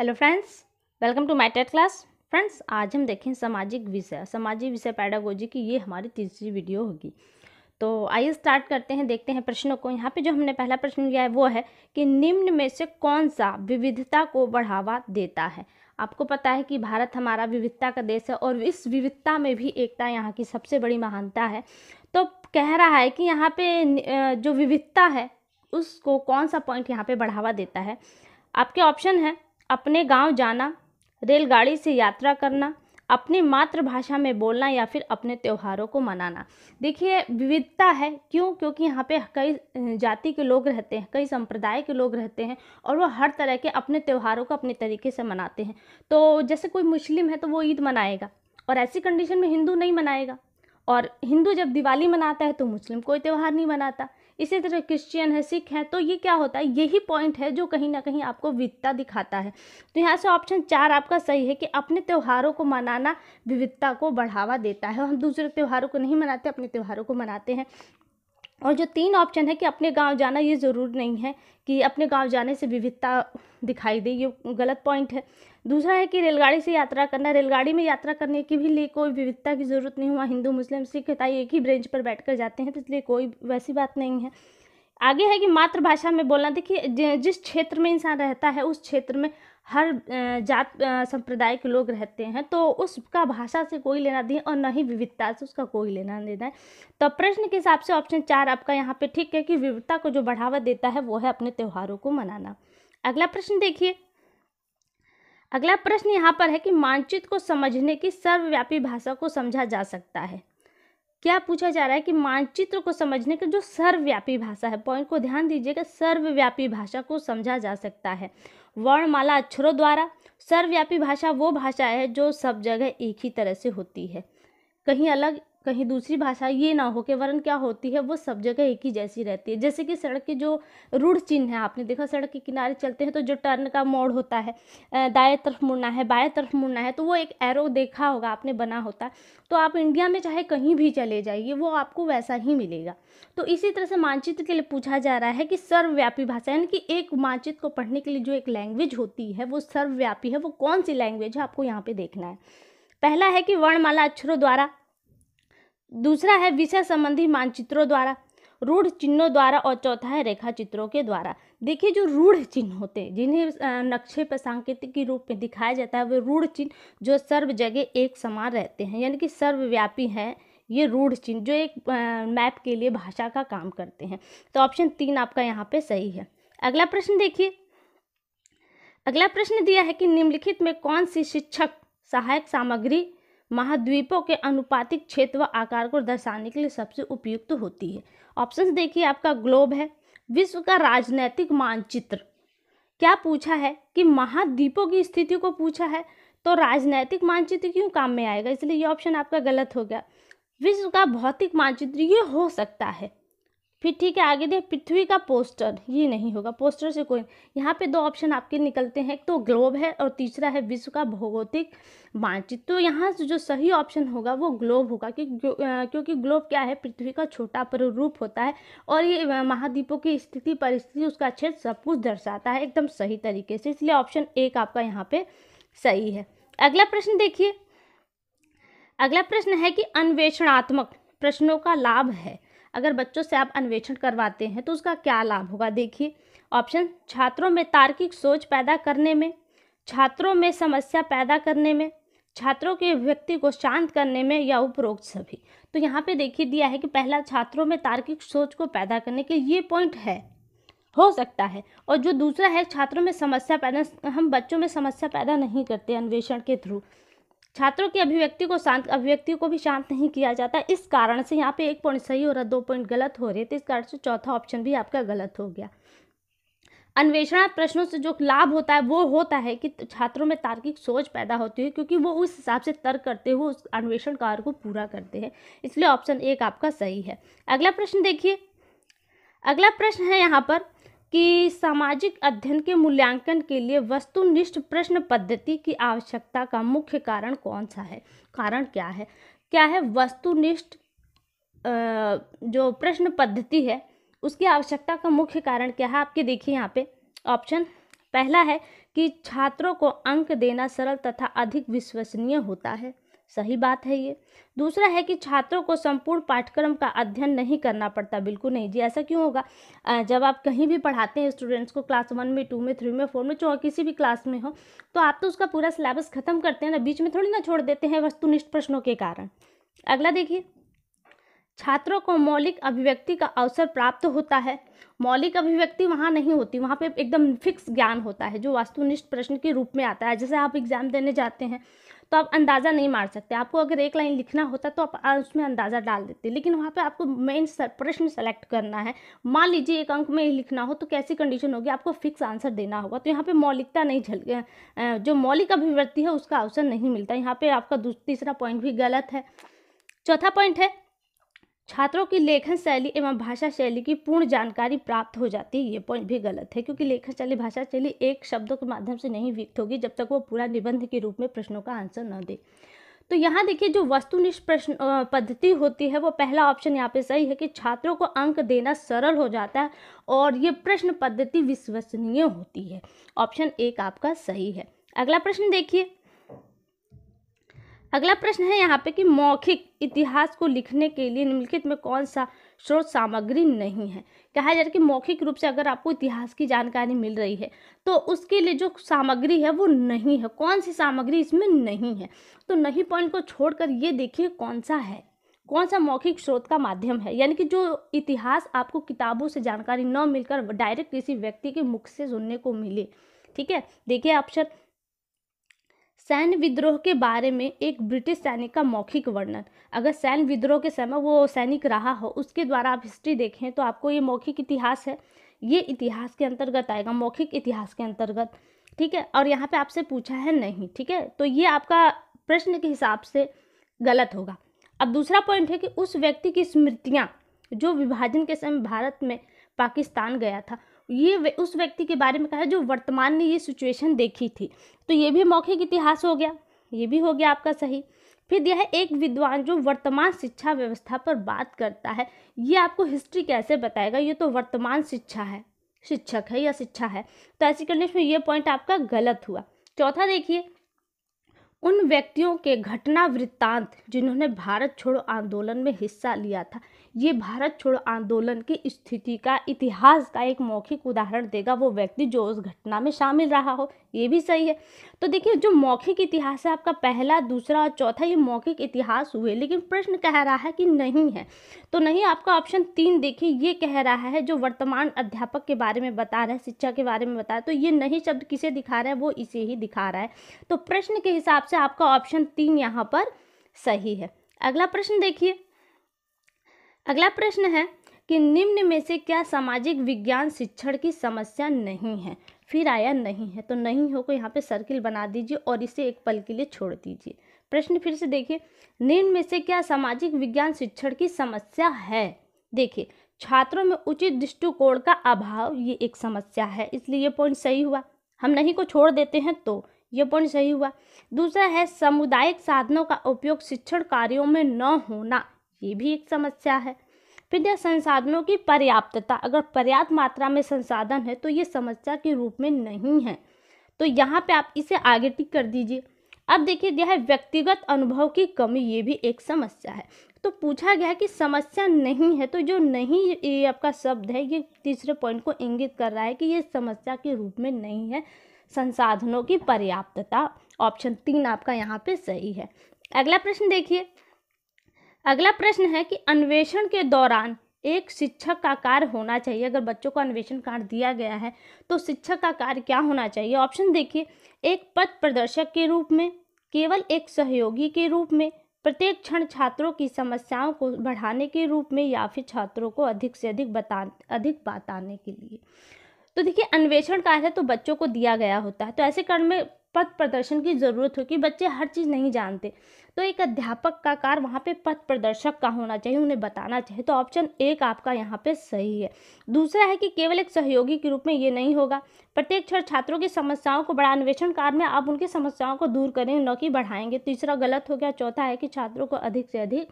hello friends welcome to my TET class friends आज हम देखें सामाजिक विषय सामाजिक विषय पैडागोजी की ये हमारी तीसरी वीडियो होगी तो आइए स्टार्ट करते हैं देखते हैं प्रश्नों को यहाँ पे जो हमने पहला प्रश्न लिया है वो है कि निम्न में से कौन सा विविधता को बढ़ावा देता है आपको पता है कि भारत हमारा विविधता का देश है और इस विविधता में भी एकता यहाँ की सबसे बड़ी महानता है तो कह रहा है कि यहाँ पे जो विविधता है उसको कौन सा पॉइंट यहाँ पे बढ़ावा देता है आपके ऑप्शन है अपने गांव जाना रेलगाड़ी से यात्रा करना अपनी मातृभाषा में बोलना या फिर अपने त्योहारों को मनाना देखिए विविधता है क्यों क्योंकि यहाँ पे कई जाति के लोग रहते हैं कई संप्रदाय के लोग रहते हैं और वो हर तरह के अपने त्योहारों को अपने तरीके से मनाते हैं तो जैसे कोई मुस्लिम है तो वो ईद मनाएगा और ऐसी कंडीशन में हिंदू नहीं मनाएगा और हिंदू जब दिवाली मनाता है तो मुस्लिम कोई त्यौहार नहीं मनाता इसी तरह क्रिश्चियन है सिख है तो ये क्या होता है यही पॉइंट है जो कहीं ना कहीं आपको विविधता दिखाता है तो यहाँ से ऑप्शन चार आपका सही है कि अपने त्यौहारों को मनाना विविधता को बढ़ावा देता है हम दूसरे त्यौहारों को नहीं मनाते अपने त्यौहारों को मनाते हैं और जो तीन ऑप्शन है कि अपने गांव जाना ये ज़रूर नहीं है कि अपने गांव जाने से विविधता दिखाई दे ये गलत पॉइंट है दूसरा है कि रेलगाड़ी से यात्रा करना रेलगाड़ी में यात्रा करने की भी लिए कोई विविधता की ज़रूरत नहीं हुआ हिंदू मुस्लिम सिख ईसाई एक ही ब्रेंच पर बैठ कर जाते हैं तो इसलिए कोई वैसी बात नहीं है आगे है कि मातृभाषा में बोलना देखिए जिस क्षेत्र में इंसान रहता है उस क्षेत्र में हर जात संप्रदाय के लोग रहते हैं तो उसका भाषा से कोई लेना देना और न ही विविधता से उसका कोई लेना देना है तो प्रश्न के हिसाब से ऑप्शन चार आपका यहाँ पे ठीक है कि विविधता को जो बढ़ावा देता है वो है अपने त्योहारों को मनाना अगला प्रश्न देखिए अगला प्रश्न यहाँ पर है कि मानचित्र को समझने की सर्वव्यापी भाषा को समझा जा सकता है क्या पूछा जा रहा है कि मानचित्र को समझने की जो सर्वव्यापी भाषा है पॉइंट को ध्यान दीजिएगा सर्वव्यापी भाषा को समझा जा सकता है वर्णमाला अक्षरों द्वारा सर्वव्यापी भाषा वो भाषा है जो सब जगह एक ही तरह से होती है कहीं अलग कहीं दूसरी भाषा ये ना हो के वरन क्या होती है वो सब जगह एक ही जैसी रहती है जैसे कि सड़क के जो रूढ़ चिन्ह है आपने देखा सड़क के किनारे चलते हैं तो जो टर्न का मोड़ होता है दाएं तरफ मुड़ना है बाएं तरफ मुड़ना है तो वो एक एरो देखा होगा आपने बना होता है तो आप इंडिया में चाहे कहीं भी चले जाइए वो आपको वैसा ही मिलेगा तो इसी तरह से मानचित्र के लिए पूछा जा रहा है कि सर्वव्यापी भाषा यानी कि एक मानचित्र को पढ़ने के लिए जो एक लैंग्वेज होती है वो सर्वव्यापी है वो कौन सी लैंग्वेज है आपको यहाँ पर देखना है पहला है कि वर्णमाला अक्षरों द्वारा दूसरा है विषय संबंधी मानचित्रों द्वारा रूढ़ चिन्हों द्वारा और चौथा है रेखा चित्रों के द्वारा देखिए जो रूढ़ चिन्ह होते हैं जिन्हें नक्शे पर सांकेतिक रूप में दिखाया जाता है वे रूढ़ चिन्ह जो सर्व जगह एक समान रहते हैं यानी कि सर्वव्यापी हैं ये रूढ़ चिन्ह जो एक मैप के लिए भाषा का काम करते हैं तो ऑप्शन तीन आपका यहाँ पे सही है अगला प्रश्न देखिए अगला प्रश्न दिया है कि निम्नलिखित में कौन सी शिक्षक सहायक सामग्री महाद्वीपों के अनुपातिक क्षेत्र व आकार को दर्शाने के लिए सबसे उपयुक्त होती है ऑप्शन देखिए आपका ग्लोब है विश्व का राजनैतिक मानचित्र क्या पूछा है कि महाद्वीपों की स्थिति को पूछा है तो राजनैतिक मानचित्र क्यों काम में आएगा इसलिए ये ऑप्शन आपका गलत हो गया विश्व का भौतिक मानचित्र ये हो सकता है फिर ठीक है आगे दें पृथ्वी का पोस्टर ये नहीं होगा पोस्टर से कोई यहाँ पे दो ऑप्शन आपके निकलते हैं एक तो ग्लोब है और तीसरा है विश्व का भौगोलिक मानचित्र तो यहाँ से जो सही ऑप्शन होगा वो ग्लोब होगा कि क्योंकि ग्लोब क्या है पृथ्वी का छोटा प्ररूप होता है और ये महाद्वीपों की स्थिति परिस्थिति उसका क्षेत्र सब कुछ दर्शाता है एकदम सही तरीके से इसलिए ऑप्शन एक आपका यहाँ पर सही है अगला प्रश्न देखिए अगला प्रश्न है कि अन्वेषणात्मक प्रश्नों का लाभ है अगर बच्चों से आप अन्वेषण करवाते हैं तो उसका क्या लाभ होगा देखिए ऑप्शन छात्रों में तार्किक सोच पैदा करने में छात्रों में समस्या पैदा करने में छात्रों के व्यक्ति को शांत करने में या उपरोक्त सभी तो यहाँ पे देखिए दिया है कि पहला छात्रों में तार्किक सोच को पैदा करने के ये पॉइंट है हो सकता है और जो दूसरा है छात्रों में समस्या पैदा हम बच्चों में समस्या पैदा नहीं करते अन्वेषण के थ्रू छात्रों की अभिव्यक्ति को शांत अभिव्यक्ति को भी शांत नहीं किया जाता इस कारण से यहाँ पे एक पॉइंट सही हो रहा दो पॉइंट गलत हो रहे थे इस कारण से चौथा ऑप्शन भी आपका गलत हो गया अन्वेषणात्मक प्रश्नों से जो लाभ होता है वो होता है कि छात्रों में तार्किक सोच पैदा होती है क्योंकि वो उस हिसाब से तर्क करते हुए उस अन्वेषण कार्य को पूरा करते हैं इसलिए ऑप्शन एक आपका सही है अगला प्रश्न देखिए अगला प्रश्न है यहाँ पर कि सामाजिक अध्ययन के मूल्यांकन के लिए वस्तुनिष्ठ प्रश्न पद्धति की आवश्यकता का मुख्य कारण कौन सा है कारण क्या है क्या है वस्तुनिष्ठ जो प्रश्न पद्धति है उसकी आवश्यकता का मुख्य कारण क्या है आपके देखिए यहाँ पे ऑप्शन पहला है कि छात्रों को अंक देना सरल तथा अधिक विश्वसनीय होता है सही बात है ये दूसरा है कि छात्रों को संपूर्ण पाठ्यक्रम का अध्ययन नहीं करना पड़ता बिल्कुल नहीं जी ऐसा क्यों होगा जब आप कहीं भी पढ़ाते हैं स्टूडेंट्स को क्लास वन में टू में थ्री में फोर में चौ किसी भी क्लास में हो तो आप तो उसका पूरा सिलेबस खत्म करते हैं ना बीच में थोड़ी ना छोड़ देते हैं वस्तुनिष्ठ प्रश्नों के कारण अगला देखिए छात्रों को मौलिक अभिव्यक्ति का अवसर प्राप्त होता है मौलिक अभिव्यक्ति वहाँ नहीं होती वहाँ पे एकदम फिक्स ज्ञान होता है जो वास्तुनिष्ठ प्रश्न के रूप में आता है जैसे आप एग्ज़ाम देने जाते हैं तो आप अंदाज़ा नहीं मार सकते आपको अगर एक लाइन लिखना होता तो आप उसमें अंदाज़ा डाल देते लेकिन वहाँ पे आपको मेन प्रश्न सेलेक्ट करना है मान लीजिए एक अंक में लिखना हो तो कैसी कंडीशन होगी आपको फिक्स आंसर देना होगा तो यहाँ पे मौलिकता नहीं झल जो मौलिक अभिव्यक्ति है उसका अवसर नहीं मिलता यहाँ पर आपका तीसरा पॉइंट भी गलत है चौथा पॉइंट है छात्रों की लेखन शैली एवं भाषा शैली की पूर्ण जानकारी प्राप्त हो जाती है ये पॉइंट भी गलत है क्योंकि लेखन शैली भाषा शैली एक शब्दों के माध्यम से नहीं व्यक्त होगी जब तक वो पूरा निबंध के रूप में प्रश्नों का आंसर न दे तो यहाँ देखिए जो वस्तुनिष्ठ प्रश्न पद्धति होती है वो पहला ऑप्शन यहाँ पे सही है कि छात्रों को अंक देना सरल हो जाता है और ये प्रश्न पद्धति विश्वसनीय होती है ऑप्शन एक आपका सही है अगला प्रश्न देखिए अगला प्रश्न है यहाँ पे कि मौखिक इतिहास को लिखने के लिए निम्नलिखित में कौन सा स्रोत सामग्री नहीं है कहा जा रहा है कि मौखिक रूप से अगर आपको इतिहास की जानकारी मिल रही है तो उसके लिए जो सामग्री है वो नहीं है कौन सी सामग्री इसमें नहीं है तो नहीं पॉइंट को छोड़कर ये देखिए कौन सा है कौन सा मौखिक स्रोत का माध्यम है यानी कि जो इतिहास आपको किताबों से जानकारी न मिलकर डायरेक्ट किसी व्यक्ति के मुख से सुनने को मिले ठीक है देखिए ऑप्शन सैन्य विद्रोह के बारे में एक ब्रिटिश सैनिक का मौखिक वर्णन अगर सैन्य विद्रोह के समय वो सैनिक रहा हो उसके द्वारा आप हिस्ट्री देखें तो आपको ये मौखिक इतिहास है ये इतिहास के अंतर्गत आएगा मौखिक इतिहास के अंतर्गत ठीक है और यहाँ पे आपसे पूछा है नहीं ठीक है तो ये आपका प्रश्न के हिसाब से गलत होगा अब दूसरा पॉइंट है कि उस व्यक्ति की स्मृतियाँ जो विभाजन के समय भारत में पाकिस्तान गया था ये उस व्यक्ति के बारे में कहा जो वर्तमान में ये सिचुएशन देखी थी तो ये भी मौखिक इतिहास हो गया ये भी हो गया आपका सही फिर यह है एक विद्वान जो वर्तमान शिक्षा व्यवस्था पर बात करता है ये आपको हिस्ट्री कैसे बताएगा ये तो वर्तमान शिक्षा है शिक्षक है या शिक्षा है तो ऐसी कंडीशन में ये पॉइंट आपका गलत हुआ चौथा देखिए उन व्यक्तियों के घटना वृत्तांत जिन्होंने भारत छोड़ो आंदोलन में हिस्सा लिया था ये भारत छोड़ो आंदोलन की स्थिति का इतिहास का एक मौखिक उदाहरण देगा वो व्यक्ति जो उस घटना में शामिल रहा हो ये भी सही है तो देखिए जो मौखिक इतिहास है आपका पहला दूसरा और चौथा ये मौखिक इतिहास हुए लेकिन प्रश्न कह रहा है कि नहीं है तो नहीं आपका ऑप्शन तीन देखिए ये कह रहा है जो वर्तमान अध्यापक के बारे में बता रहा है शिक्षा के बारे में बता रहा है तो ये नहीं शब्द किसे दिखा रहा है वो इसे ही दिखा रहा है तो प्रश्न के हिसाब से आपका ऑप्शन तीन यहाँ पर सही है अगला प्रश्न देखिए अगला प्रश्न है कि निम्न में से क्या सामाजिक विज्ञान शिक्षण की समस्या नहीं है फिर आया नहीं है तो नहीं हो को तो यहाँ पे सर्किल बना दीजिए और इसे एक पल के लिए छोड़ दीजिए प्रश्न फिर से देखिए निम्न में से क्या सामाजिक विज्ञान शिक्षण की समस्या है देखिए छात्रों में उचित दृष्टिकोण का अभाव ये एक समस्या है इसलिए ये पॉइंट सही हुआ हम नहीं को छोड़ देते हैं तो यह पॉइंट सही हुआ दूसरा है सामुदायिक साधनों का उपयोग शिक्षण कार्यों में न होना ये भी एक समस्या है फिर यह संसाधनों की पर्याप्तता अगर पर्याप्त मात्रा में संसाधन है तो ये समस्या के रूप में नहीं है तो यहाँ पे आप इसे आगे टिक कर दीजिए अब देखिए यह है व्यक्तिगत अनुभव की कमी ये भी एक समस्या है तो पूछा गया कि समस्या नहीं है तो जो नहीं ये आपका शब्द है ये तीसरे पॉइंट को इंगित कर रहा है कि ये समस्या के रूप में नहीं है संसाधनों की पर्याप्तता ऑप्शन तीन आपका यहाँ पे सही है अगला प्रश्न देखिए अगला प्रश्न है कि अन्वेषण के दौरान एक शिक्षक का कार्य होना चाहिए अगर बच्चों को अन्वेषण कार्य दिया गया है तो शिक्षक का कार्य क्या होना चाहिए ऑप्शन देखिए एक पथ प्रदर्शक के रूप में केवल एक सहयोगी के रूप में प्रत्येक क्षण छात्रों की समस्याओं को बढ़ाने के रूप में या फिर छात्रों को अधिक से अधिक बता अधिक बताने के लिए तो देखिए अन्वेषण कार्य है तो बच्चों को दिया गया होता है तो ऐसे कारण में पथ प्रदर्शन की ज़रूरत हो कि बच्चे हर चीज़ नहीं जानते तो एक अध्यापक का कार्य वहाँ पे पथ प्रदर्शक का होना चाहिए उन्हें बताना चाहिए तो ऑप्शन एक आपका यहाँ पे सही है दूसरा है कि केवल एक सहयोगी के रूप में ये नहीं होगा प्रत्येक छात्र छात्रों की समस्याओं को बड़ा अन्वेषण कार्य में आप उनकी समस्याओं को दूर करें न कि बढ़ाएंगे तीसरा गलत हो गया चौथा है कि छात्रों को अधिक से अधिक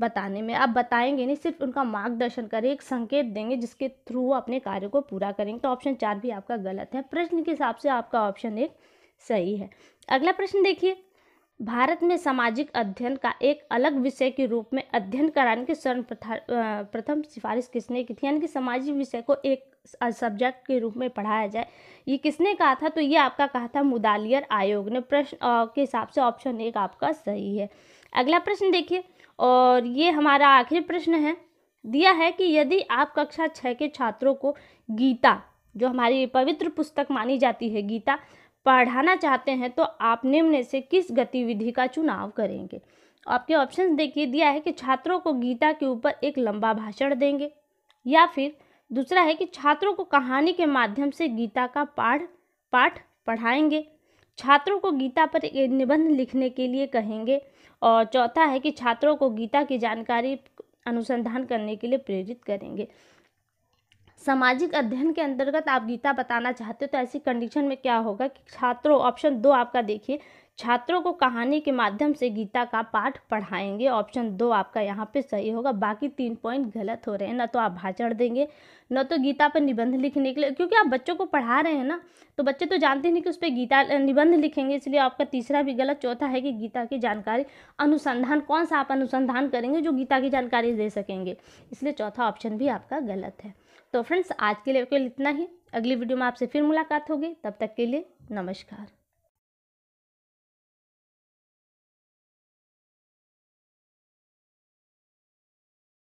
बताने में आप बताएंगे नहीं सिर्फ उनका मार्गदर्शन करें एक संकेत देंगे जिसके थ्रू वो अपने कार्य को पूरा करेंगे तो ऑप्शन चार भी आपका गलत है प्रश्न के हिसाब से आपका ऑप्शन एक सही है अगला प्रश्न देखिए भारत में सामाजिक अध्ययन का एक अलग विषय के रूप में अध्ययन कराने की स्वर्ण प्रथम सिफारिश किसने की थी यानी कि सामाजिक विषय को एक सब्जेक्ट के रूप में पढ़ाया जाए ये किसने कहा था तो ये आपका कहा था मुदालियर आयोग ने प्रश्न के हिसाब से ऑप्शन एक आपका सही है अगला प्रश्न देखिए और ये हमारा आखिरी प्रश्न है दिया है कि यदि आप कक्षा छः के छात्रों को गीता जो हमारी पवित्र पुस्तक मानी जाती है गीता पढ़ाना चाहते हैं तो आप निम्न से किस गतिविधि का चुनाव करेंगे आपके ऑप्शन देखिए दिया है कि छात्रों को गीता के ऊपर एक लंबा भाषण देंगे या फिर दूसरा है कि छात्रों को कहानी के माध्यम से गीता का पाठ पाठ पढ़ाएंगे छात्रों को गीता पर एक निबंध लिखने के लिए कहेंगे और चौथा है कि छात्रों को गीता की जानकारी अनुसंधान करने के लिए प्रेरित करेंगे सामाजिक अध्ययन के अंतर्गत आप गीता बताना चाहते हो तो ऐसी कंडीशन में क्या होगा कि छात्रों ऑप्शन दो आपका देखिए छात्रों को कहानी के माध्यम से गीता का पाठ पढ़ाएंगे ऑप्शन दो आपका यहाँ पे सही होगा बाकी तीन पॉइंट गलत हो रहे हैं ना तो आप भाषण देंगे ना तो गीता पर निबंध लिखने के लिए क्योंकि आप बच्चों को पढ़ा रहे हैं ना तो बच्चे तो जानते नहीं कि उस पर गीता निबंध लिखेंगे इसलिए आपका तीसरा भी गलत चौथा है कि गीता की जानकारी अनुसंधान कौन सा आप अनुसंधान करेंगे जो गीता की जानकारी दे सकेंगे इसलिए चौथा ऑप्शन भी आपका गलत है तो फ्रेंड्स आज के लिए केवल इतना ही अगली वीडियो में आपसे फिर मुलाकात होगी तब तक के लिए नमस्कार